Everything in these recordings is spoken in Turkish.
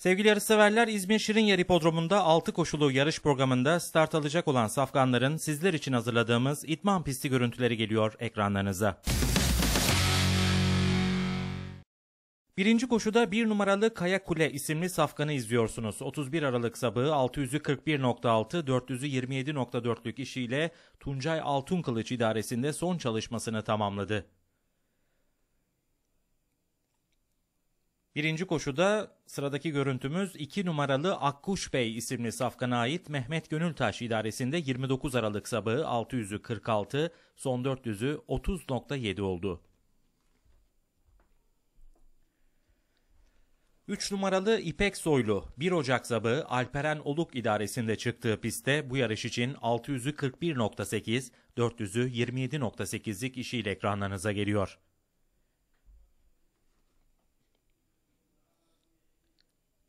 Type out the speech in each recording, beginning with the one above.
Sevgili yarışseverler İzmir Şirinyar Hipodromu'nda 6 koşulu yarış programında start alacak olan safkanların sizler için hazırladığımız itman pisti görüntüleri geliyor ekranlarınıza. Birinci koşuda 1 numaralı Kaya Kule isimli safkanı izliyorsunuz. 31 Aralık sabahı 641.6, 427.4'lük işiyle Tuncay Altun Kılıç idaresinde son çalışmasını tamamladı. Birinci koşuda sıradaki görüntümüz 2 numaralı Akkuş Bey isimli safkana ait Mehmet Gönültaş idaresinde 29 Aralık sabahı 600'ü 46, son 400'ü 30.7 oldu. 3 numaralı İpek Soylu 1 Ocak sabahı Alperen Oluk idaresinde çıktığı pistte bu yarış için 600'ü 41.8, 400'ü 27.8'lik işiyle ekranlarınıza geliyor.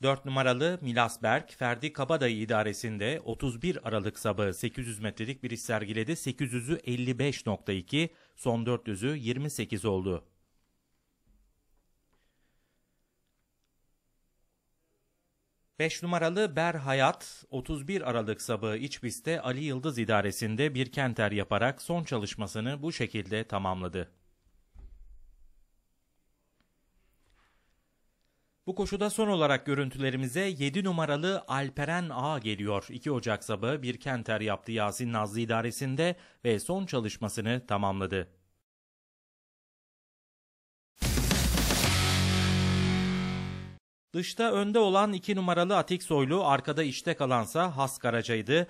4 numaralı Milas Berk, Ferdi Kabadayı idaresinde 31 Aralık sabahı 800 metrelik bir iş sergiledi. 800'ü 55.2, son 400'ü 28 oldu. Beş numaralı Ber Hayat, 31 Aralık sabahı iç pistte Ali Yıldız idaresinde bir kenter yaparak son çalışmasını bu şekilde tamamladı. Bu koşuda son olarak görüntülerimize 7 numaralı Alperen A geliyor. 2 Ocak sabahı bir kenter yaptı Yasin Nazlı idaresinde ve son çalışmasını tamamladı. Dışta önde olan 2 numaralı Atik Soylu, arkada işte kalansa Has Karaca'ydı.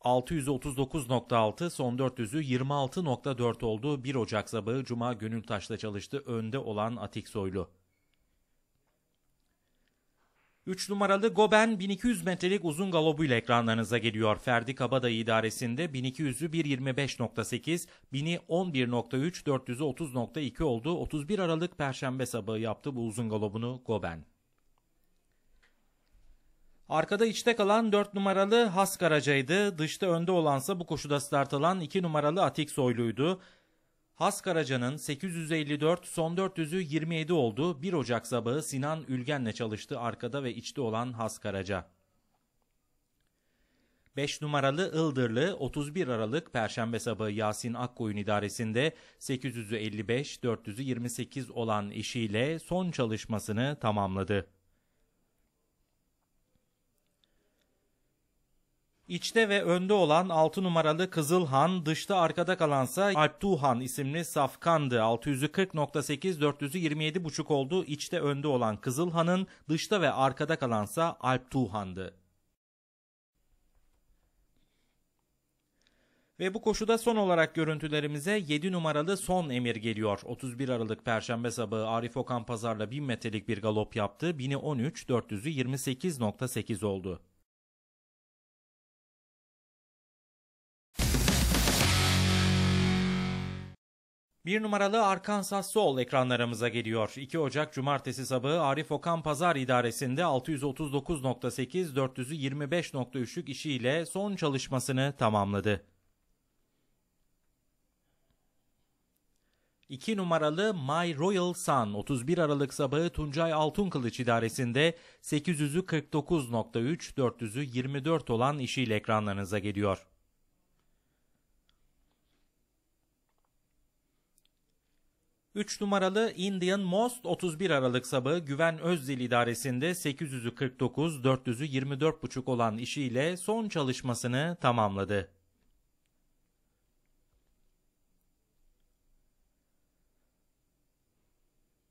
639.6 son 400'ü 26.4 oldu. 1 Ocak sabahı Cuma Gönültaş'ta çalıştı önde olan Atik Soylu. 3 numaralı Goben 1200 metrelik uzun galobuyla ekranlarınıza geliyor. Ferdi Kabadayı idaresinde 1200'ü 1.25.8, 1000'i 11.3, 400'ü 30.2 oldu. 31 Aralık Perşembe sabahı yaptı bu uzun galobunu Goben. Arkada içte kalan 4 numaralı Haskaraca'ydı. Dışta önde olansa bu koşuda start alan 2 numaralı Atik Soylu'ydu. Has Karaca'nın 854 son 400'ü 27 oldu. 1 Ocak sabahı Sinan Ülgen'le çalıştı arkada ve içte olan Has Karaca. 5 numaralı Ildırlı 31 Aralık Perşembe sabahı Yasin Akkoyun idaresinde 855 428 olan eşiyle son çalışmasını tamamladı. İçte ve önde olan 6 numaralı Kızılhan, dışta arkada kalansa Alptuhan isimli safkandı. 640.8 427.5 oldu. İçte önde olan Kızılhan'ın, dışta ve arkada kalansa Alptuhan'dı. Ve bu koşuda son olarak görüntülerimize 7 numaralı son emir geliyor. 31 Aralık Perşembe sabahı Arif Okan Pazar'la 1000 metrelik bir galop yaptı. 1013 428.8 oldu. Bir numaralı Arkansas Sol ekranlarımıza geliyor. 2 Ocak Cumartesi sabahı Arif Okan Pazar İdaresi'nde 639.8 425.3'lük işiyle son çalışmasını tamamladı. 2 numaralı My Royal Sun 31 Aralık sabahı Tuncay Altunkılıç idaresinde 800'ü 49.3, 400'ü olan işiyle ekranlarınıza geliyor. 3 numaralı Indian Most 31 Aralık sabahı Güven Özdil idaresinde 849 49, 400'ü 24,5 olan işiyle son çalışmasını tamamladı.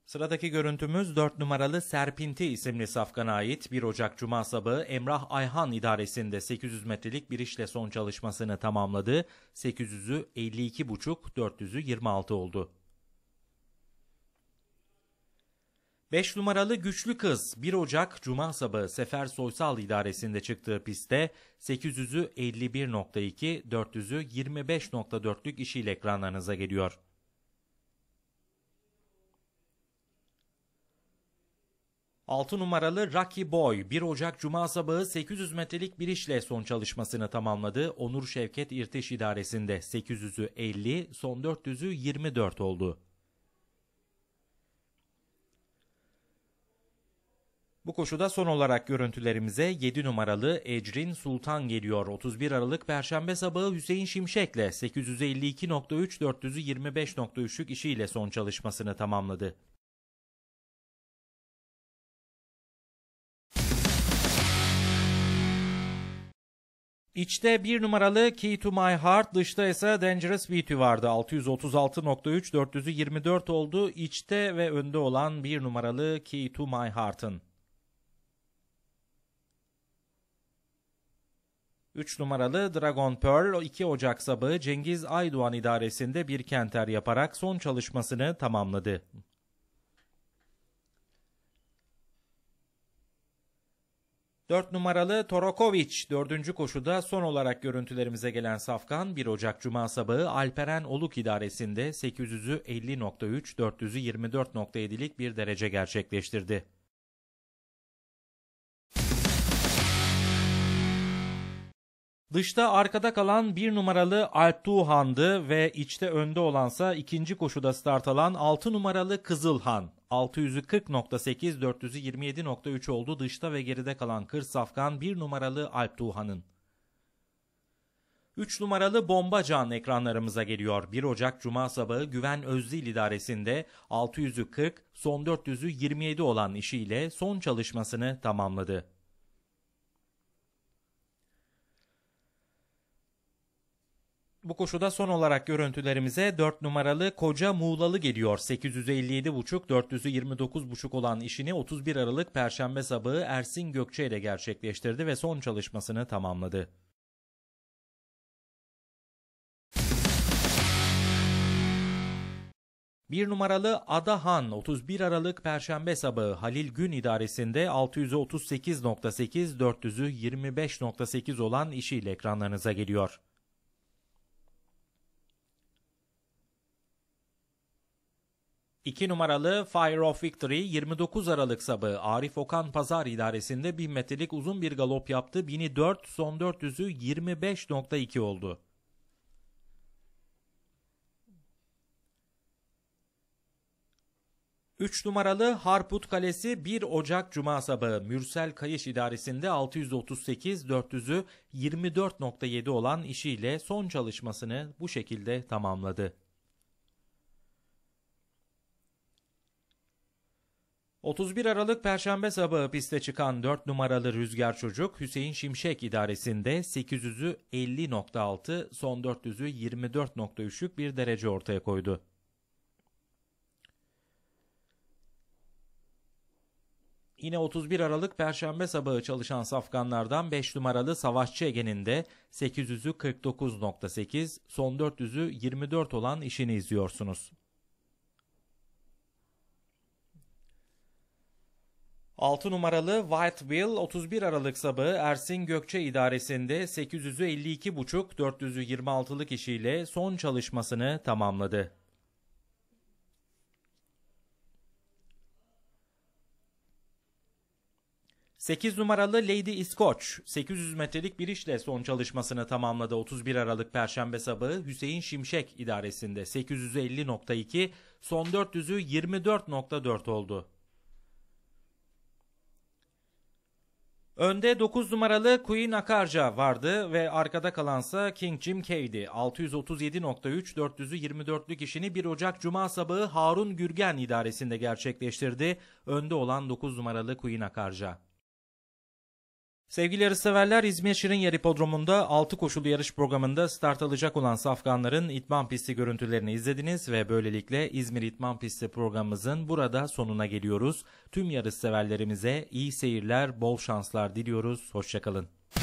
Sıradaki görüntümüz 4 numaralı Serpinti isimli safkana ait 1 Ocak Cuma sabahı Emrah Ayhan idaresinde 800 metrelik bir işle son çalışmasını tamamladı. 800'ü 52,5, 400'ü 26 oldu. 5 numaralı güçlü kız 1 Ocak Cuma sabahı Sefer Soysal idaresinde çıktığı pistte 800'ü 51.2, 400'ü 25.4'lük işiyle ekranlarınıza geliyor. Altı numaralı Rocky Boy 1 Ocak Cuma sabahı 800 metrelik bir işle son çalışmasını tamamladı. Onur Şevket İrtiş idaresinde 800'ü 50, son 400'ü 24 oldu. Bu koşuda son olarak görüntülerimize 7 numaralı Ecrin Sultan geliyor. 31 Aralık Perşembe sabahı Hüseyin Şimşek'le 852.3 425.3'lük işiyle son çalışmasını tamamladı. İçte bir numaralı Key to My Heart, dışta ise Dangerous Beauty vardı. 636.3, 424 oldu. İçte ve önde olan bir numaralı Key to My Heart'ın. 3 numaralı Dragon Pearl 2 Ocak sabahı Cengiz Aydoğan idaresinde bir kenter yaparak son çalışmasını tamamladı. Dört numaralı Torokovic dördüncü koşuda son olarak görüntülerimize gelen Safkan 1 Ocak Cuma sabahı Alperen Oluk idaresinde 8503 50.3 400'ü bir derece gerçekleştirdi. Dışta arkada kalan bir numaralı Alptuğhan'dı ve içte önde olansa ikinci koşuda start alan 6 numaralı Kızılhan. 640.8 427.3 oldu dışta ve geride kalan Kır Safkan bir numaralı Alptuğhan'ın. 3 numaralı Bomba Can ekranlarımıza geliyor. 1 Ocak Cuma sabahı Güven Özdil idaresinde 640, son 427 olan işiyle son çalışmasını tamamladı. Bu koşuda son olarak görüntülerimize 4 numaralı Koca Muğlalı geliyor. 857,5 429,5 olan işini 31 Aralık Perşembe sabahı Ersin Gökçe ile gerçekleştirdi ve son çalışmasını tamamladı. Bir numaralı Ada Han 31 Aralık Perşembe sabahı Halil Gün idaresinde 638.8 425.8 olan işiyle ekranlarınıza geliyor. 2 numaralı Fire of Victory 29 Aralık sabahı Arif Okan Pazar idaresinde 1000 metrelik uzun bir galop yaptı. 1004 son 400'ü 25.2 oldu. Üç numaralı Harput Kalesi 1 Ocak Cuma sabahı Mürsel Kayış idaresinde 638-400'ü 24.7 olan işiyle son çalışmasını bu şekilde tamamladı. 31 Aralık Perşembe sabahı piste çıkan 4 numaralı Rüzgar Çocuk Hüseyin Şimşek idaresinde 800'ü 50.6 son 400'ü 24.3'lük bir derece ortaya koydu. Yine 31 Aralık Perşembe sabahı çalışan safkanlardan 5 numaralı Savaşçı Ege'nin de 800'ü 49.8, son 400'ü 24 olan işini izliyorsunuz. 6 numaralı White will 31 Aralık sabahı Ersin Gökçe idaresinde 800'ü 52,5 426'lık işiyle son çalışmasını tamamladı. Sekiz numaralı Lady Iskoç 800 metrelik bir işle son çalışmasını tamamladı 31 Aralık Perşembe sabahı Hüseyin Şimşek idaresinde 850.2 son 400'ü 24.4 oldu. Önde 9 numaralı Queen Akarca vardı ve arkada kalansa King Jim Cade'di. 637.3 400'ü 24'lük işini 1 Ocak Cuma sabahı Harun Gürgen idaresinde gerçekleştirdi. Önde olan 9 numaralı Queen Akarca. Sevgili yarışseverler İzmir Şirin Yer Hipodromu'nda 6 koşulu yarış programında start alacak olan safkanların itman pisti görüntülerini izlediniz ve böylelikle İzmir İtman Pisti programımızın burada sonuna geliyoruz. Tüm yarışseverlerimize iyi seyirler, bol şanslar diliyoruz. Hoşçakalın.